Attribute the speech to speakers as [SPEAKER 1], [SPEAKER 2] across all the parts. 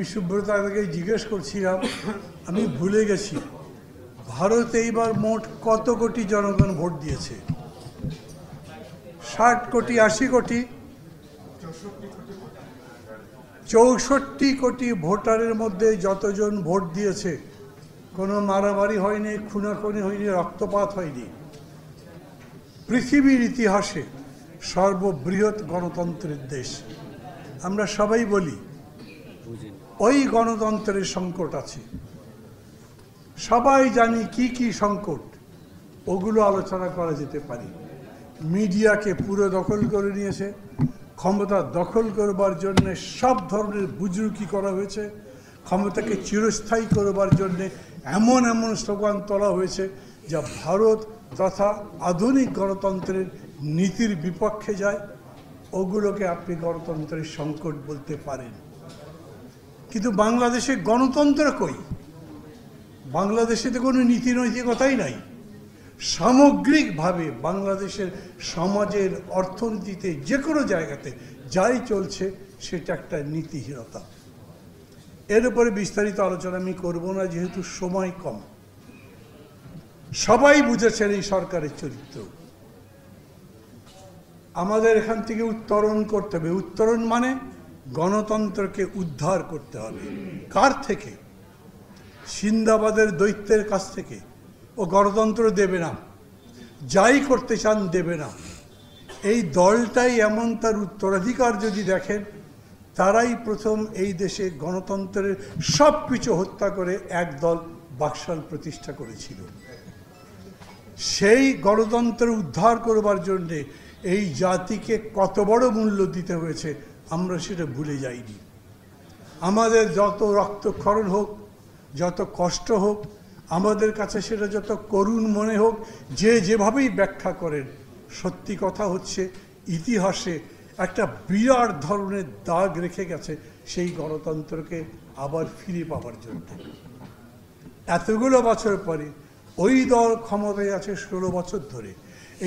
[SPEAKER 1] আমি আগে জিজ্ঞেস করছিলাম আমি ভুলে গেছি ভারত এইবার মোট কত কোটি জনগণ ভোট দিয়েছে ষাট কোটি আশি কোটি চৌষট্টি কোটি ভোটারের মধ্যে যতজন ভোট দিয়েছে কোনো মারামারি হয়নি খুনাখুনি হয়নি রক্তপাত হয়নি পৃথিবীর ইতিহাসে সর্ববৃহৎ গণতন্ত্রের দেশ আমরা সবাই বলি ওই গণতন্ত্রের সংকট আছে সবাই জানি কি কি সংকট ওগুলো আলোচনা করা যেতে পারে মিডিয়াকে পুরো দখল করে নিয়েছে ক্ষমতা দখল করবার জন্য সব ধরনের বুজরুকি করা হয়েছে ক্ষমতাকে চিরস্থায়ী করবার জন্যে এমন এমন স্লোগান তোলা হয়েছে যা ভারত তথা আধুনিক গণতন্ত্রের নীতির বিপক্ষে যায় ওগুলোকে আপনি গণতন্ত্রের সংকট বলতে পারেন কিন্তু বাংলাদেশে গণতন্ত্র কই বাংলাদেশে তো কোনো নীতি নৈতিকতাই নাই সামগ্রিকভাবে বাংলাদেশের সমাজের অর্থনীতিতে যে কোনো জায়গাতে যাই চলছে সেটা একটা নীতিহীনতা এর উপরে বিস্তারিত আলোচনা আমি করব না যেহেতু সময় কম সবাই বুঝেছেন এই সরকারের চরিত্র আমাদের এখান থেকে উত্তরণ করতে হবে উত্তরণ মানে গণতন্ত্রকে উদ্ধার করতে হবে কার থেকে সিন্দাবাদের দৈত্যের কাছ থেকে ও গণতন্ত্র দেবে না যাই করতে চান দেবে না এই দলটাই এমন তার উত্তরাধিকার যদি দেখেন তারাই প্রথম এই দেশে গণতন্ত্রের সব কিছু হত্যা করে এক দল বাকশাল প্রতিষ্ঠা করেছিল সেই গণতন্ত্র উদ্ধার করবার জন্যে এই জাতিকে কত বড় মূল্য দিতে হয়েছে আমরা সেটা ভুলে যাইনি আমাদের যত রক্তক্ষরণ হোক যত কষ্ট হোক আমাদের কাছে সেটা যত করুণ মনে হোক যে যেভাবেই ব্যাখ্যা করেন সত্যি কথা হচ্ছে ইতিহাসে একটা বিরাট ধরনের দাগ রেখে গেছে সেই গণতন্ত্রকে আবার ফিরে পাওয়ার জন্য এতগুলো বছর পরে ওই দল ক্ষমতায় আছে ষোলো বছর ধরে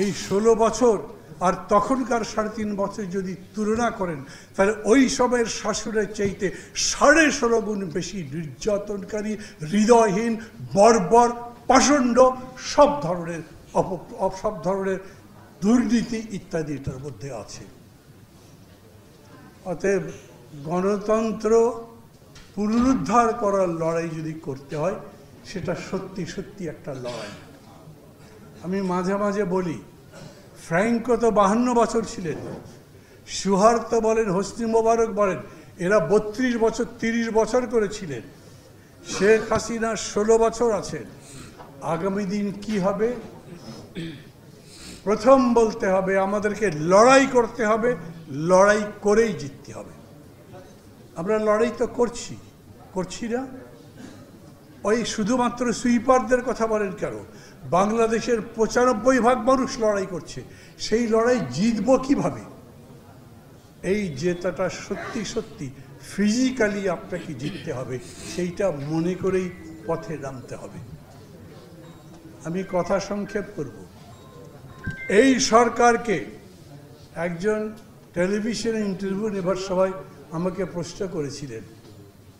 [SPEAKER 1] এই ষোলো বছর আর তখনকার সাড়ে তিন বছর যদি তুলনা করেন তাহলে ওই সময়ের শাশুড়ের চাইতে সাড়ে ষোলো গুণ বেশি নির্যাতনকারী হৃদয়হীন বর্বর পাষণ্ড সব ধরনের অপ সব ধরনের দুর্নীতি ইত্যাদি এটার মধ্যে আছে অতএব গণতন্ত্র পুনরুদ্ধার করার লড়াই যদি করতে হয় সেটা সত্যি সত্যি একটা লড়াই আমি মাঝে মাঝে বলি ফ্র্যাঙ্কো তো বাহান্ন বছর ছিলেন সুহার তো বলেন হোসনি মোবারক বলেন এরা বত্রিশ বছর তিরিশ বছর করেছিলেন শেখ হাসিনা ষোলো বছর আছেন আগামী দিন কি হবে প্রথম বলতে হবে আমাদেরকে লড়াই করতে হবে লড়াই করেই জিততে হবে আমরা লড়াই তো করছি করছি না ওই শুধুমাত্র সুইপারদের কথা বলেন কেন বাংলাদেশের পঁচানব্বই ভাগ মানুষ লড়াই করছে সেই লড়াই জিতব কিভাবে এই জেতাটা সত্যি সত্যি ফিজিক্যালি আপনাকে জিততে হবে সেইটা মনে করেই পথে নামতে হবে আমি কথা সংক্ষেপ করব এই সরকারকে একজন টেলিভিশনে ইন্টারভিউ নেবার সবাই আমাকে প্রশ্ন করেছিলেন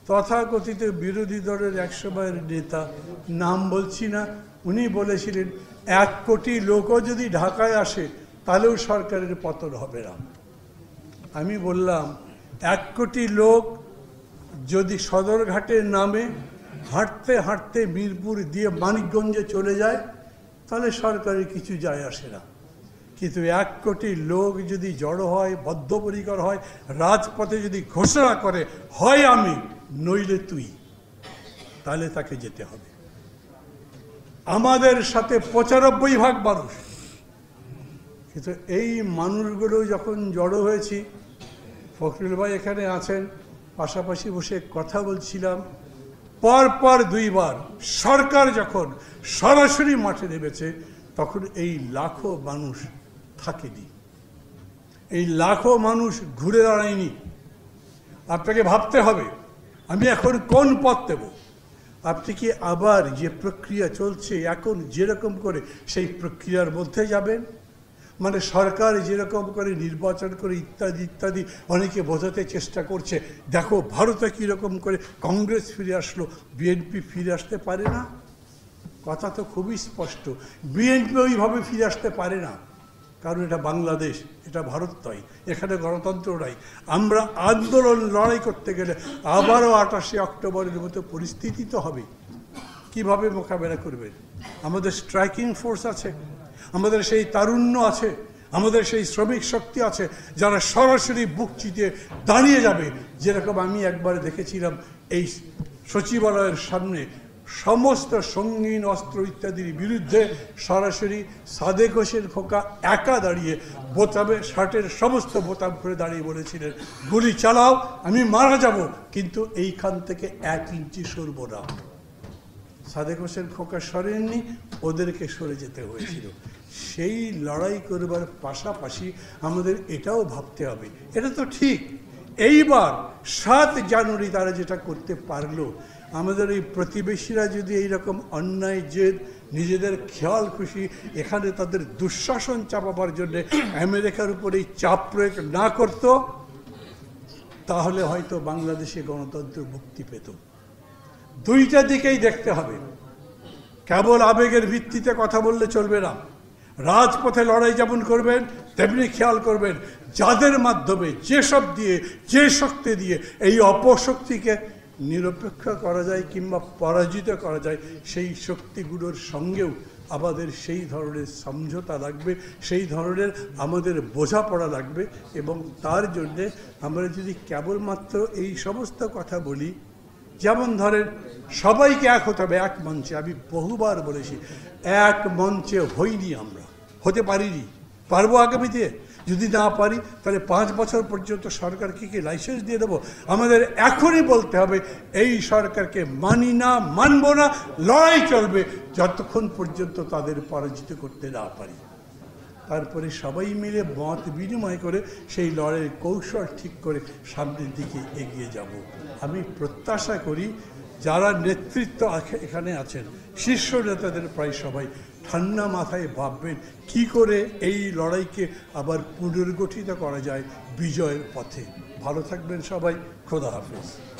[SPEAKER 1] তথাকথিত বিরোধী দলের একসময়ের নেতা নাম বলছি না উনি বলেছিলেন এক কোটি লোকও যদি ঢাকায় আসে তাহলেও সরকারের পতন হবে না আমি বললাম এক কোটি লোক যদি সদরঘাটের নামে হাঁটতে হাঁটতে মিরপুর দিয়ে মানিকগঞ্জে চলে যায় তাহলে সরকারের কিছু যায় আসে না কিন্তু এক কোটি লোক যদি জড়ো হয় বদ্ধপরিকর হয় রাজপথে যদি ঘোষণা করে হয় আমি নইলে তুই তাহলে তাকে যেতে হবে আমাদের সাথে পঁচানব্বই ভাগ মানুষ কিন্তু এই মানুষগুলো যখন জড়ো হয়েছি ফখরুল ভাই এখানে আছেন পাশাপাশি বসে কথা বলছিলাম পরপর দুইবার সরকার যখন সরাসরি মাঠে নেমেছে তখন এই লাখো মানুষ থাকেনি এই লাখো মানুষ ঘুরে দাঁড়ায়নি আপনাকে ভাবতে হবে আমি এখন কোন পথ দেব আপনি কি আবার যে প্রক্রিয়া চলছে এখন যেরকম করে সেই প্রক্রিয়ার মধ্যে যাবেন মানে সরকার যেরকম করে নির্বাচন করে ইত্যাদি ইত্যাদি অনেকে বোঝাতে চেষ্টা করছে দেখো ভারতে কীরকম করে কংগ্রেস ফিরে আসলো বিএনপি ফিরে আসতে পারে না কথা তো খুবই স্পষ্ট বিএনপি ওইভাবে ফিরে আসতে পারে না কারণ এটা বাংলাদেশ এটা ভারত নয় এখানে গণতন্ত্র নাই আমরা আন্দোলন লড়াই করতে গেলে আবারও আটাশে অক্টোবরের মতো পরিস্থিতি তো হবে কিভাবে মোকাবেলা করবেন আমাদের স্ট্রাইকিং ফোর্স আছে আমাদের সেই তারুণ্য আছে আমাদের সেই শ্রমিক শক্তি আছে যারা সরাসরি বুক চিতে দাঁড়িয়ে যাবে যেরকম আমি একবার দেখেছিলাম এই সচিবালয়ের সামনে সমস্ত সঙ্গীন অস্ত্র ইত্যাদির বিরুদ্ধে সরাসরি সাদেক হোসেন খোকা একা দাঁড়িয়ে বোতামে শার্টের সমস্ত বোতাম করে দাঁড়িয়ে বলেছিলেন গুলি চালাও আমি মারা যাব কিন্তু এইখান থেকে এক ইঞ্চি সরব না সাদেক হোসেন খোকা সরেননি ওদেরকে সরে যেতে হয়েছিল সেই লড়াই করবার পাশাপাশি আমাদের এটাও ভাবতে হবে এটা তো ঠিক এইবার সাত জানুয়ারি তারা যেটা করতে পারলো আমাদের এই প্রতিবেশীরা যদি এইরকম অন্যায় জেদ নিজেদের খেয়াল খুশি এখানে তাদের দুঃশাসন চাপাবার জন্য আমেরিকার উপর এই চাপ প্রয়োগ না করত তাহলে হয়তো বাংলাদেশে গণতন্ত্র মুক্তি পেত দুইটা দিকেই দেখতে হবে কেবল আবেগের ভিত্তিতে কথা বললে চলবে না রাজপথে লড়াই যেমন করবেন তেমনি খেয়াল করবেন যাদের মাধ্যমে যেসব দিয়ে যে শক্তি দিয়ে এই অপশক্তিকে নিরপেক্ষ করা যায় কিংবা পরাজিত করা যায় সেই শক্তিগুলোর সঙ্গেও আমাদের সেই ধরনের সমঝোতা লাগবে সেই ধরনের আমাদের বোঝাপড়া লাগবে এবং তার জন্যে আমরা যদি কেবলমাত্র এই সমস্ত কথা বলি যেমন ধরেন সবাইকে এক হতে হবে এক মঞ্চে আমি বহুবার বলেছি এক মঞ্চে হইনি আমরা হতে পারিনি পারবো আগামীতে যদি না পারি তাহলে পাঁচ বছর পর্যন্ত সরকারকে কি লাইসেন্স দিয়ে দেবো আমাদের এখনই বলতে হবে এই সরকারকে মানি না মানব না লড়াই চলবে যতক্ষণ পর্যন্ত তাদের পরাজিত করতে না পারি তারপরে সবাই মিলে মত বিনিময় করে সেই লড়াইয়ের কৌশল ঠিক করে সামনের দিকে এগিয়ে যাব আমি প্রত্যাশা করি যারা নেতৃত্ব এখানে আছেন শীর্ষ নেতাদের প্রায় সবাই ঠান্ডা মাথায় ভাববেন কি করে এই লড়াইকে আবার পুনর্গঠিত করা যায় বিজয়ের পথে ভালো থাকবেন সবাই খোদা হাফেজ